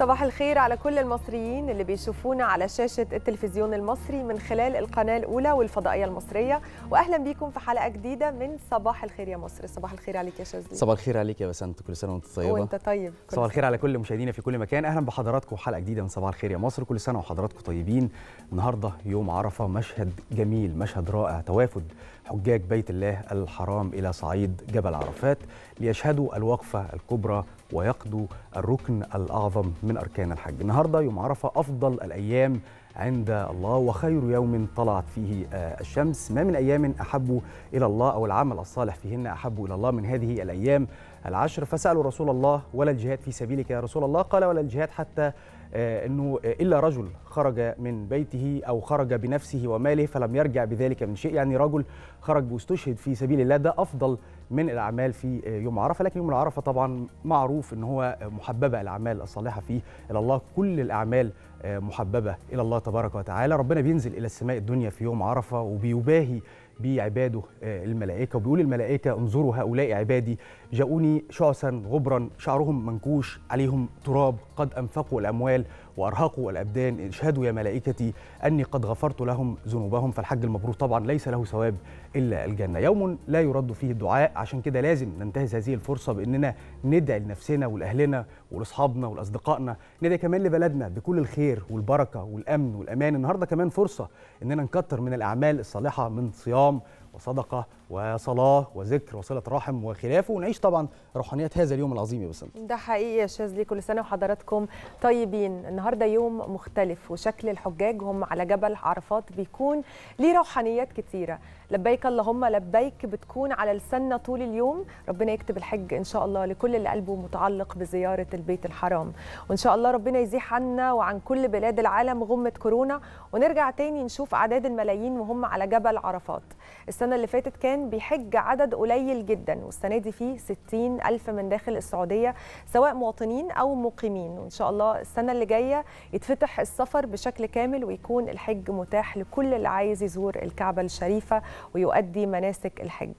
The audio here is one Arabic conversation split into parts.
صباح الخير على كل المصريين اللي بيشوفونا على شاشة التلفزيون المصري من خلال القناة الأولى والفضائية المصرية وأهلا بيكم في حلقة جديدة من صباح الخير يا مصر صباح الخير عليك يا شاذلي صباح الخير عليك يا بسنت كل سنة وأنت طيبة وأنت طيب صباح الخير على كل مشاهدينا في كل مكان أهلا بحضراتكم حلقة جديدة من صباح الخير يا مصر كل سنة وحضراتكم طيبين النهاردة يوم عرفة مشهد جميل مشهد رائع توافد حجاج بيت الله الحرام إلى صعيد جبل عرفات ليشهدوا الوقفة الكبرى ويقضوا الركن الأعظم من أركان الحج النهاردة يوم عرفة أفضل الأيام عند الله وخير يوم طلعت فيه آه، الشمس ما من أيام أحب إلى الله أو العمل الصالح فيهن أحب إلى الله من هذه الأيام العشر فسألوا رسول الله ولا الجهاد في سبيلك يا رسول الله قال ولا الجهاد حتى آه، أنه آه، إلا رجل خرج من بيته أو خرج بنفسه وماله فلم يرجع بذلك من شيء يعني رجل خرج واستشهد في سبيل الله ده أفضل من الأعمال في يوم عرفة لكن يوم العرفة طبعا معروف أن هو محببة الأعمال الصالحة فيه إلى الله كل الأعمال محببة إلى الله تبارك وتعالى ربنا بينزل إلى السماء الدنيا في يوم عرفة وبيباهي بعباده آه، الملائكه وبيقول الملائكه انظروا هؤلاء عبادي جاؤوني شعثا غبرا شعرهم منكوش عليهم تراب قد انفقوا الاموال وارهقوا الابدان اشهدوا يا ملائكتي اني قد غفرت لهم ذنوبهم فالحج المبرور طبعا ليس له ثواب الا الجنه يوم لا يرد فيه الدعاء عشان كده لازم ننتهز هذه الفرصه باننا ندعي لنفسنا ولاهلنا ولاصحابنا ولاصدقائنا ندعي كمان لبلدنا بكل الخير والبركه والامن والامان النهارده كمان فرصه اننا نكتر من الاعمال الصالحه من صيام الكرام وصدقة وصلاة وذكر وصلة رحم وخلافه ونعيش طبعا روحانيات هذا اليوم العظيم يا بسنت ده حقيقي يا شاذلي كل سنة وحضراتكم طيبين النهاردة يوم مختلف وشكل الحجاج هم على جبل عرفات بيكون ليه روحانيات كتيرة لبيك اللهم لبيك بتكون على لساننا طول اليوم ربنا يكتب الحج إن شاء الله لكل اللي قلبه متعلق بزيارة البيت الحرام وإن شاء الله ربنا يزيح عنا وعن كل بلاد العالم غمة كورونا ونرجع تاني نشوف أعداد الملايين وهم على جبل عرفات السنة اللي فاتت كان كمان بيحج عدد قليل جدا والسنه دي فيه 60 الف من داخل السعوديه سواء مواطنين او مقيمين وان شاء الله السنه اللي جايه يتفتح السفر بشكل كامل ويكون الحج متاح لكل اللي عايز يزور الكعبه الشريفه ويؤدي مناسك الحج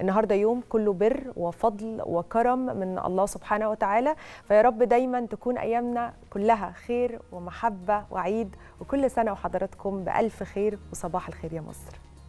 النهارده يوم كله بر وفضل وكرم من الله سبحانه وتعالى فيا رب دايما تكون ايامنا كلها خير ومحبه وعيد وكل سنه وحضراتكم بالف خير وصباح الخير يا مصر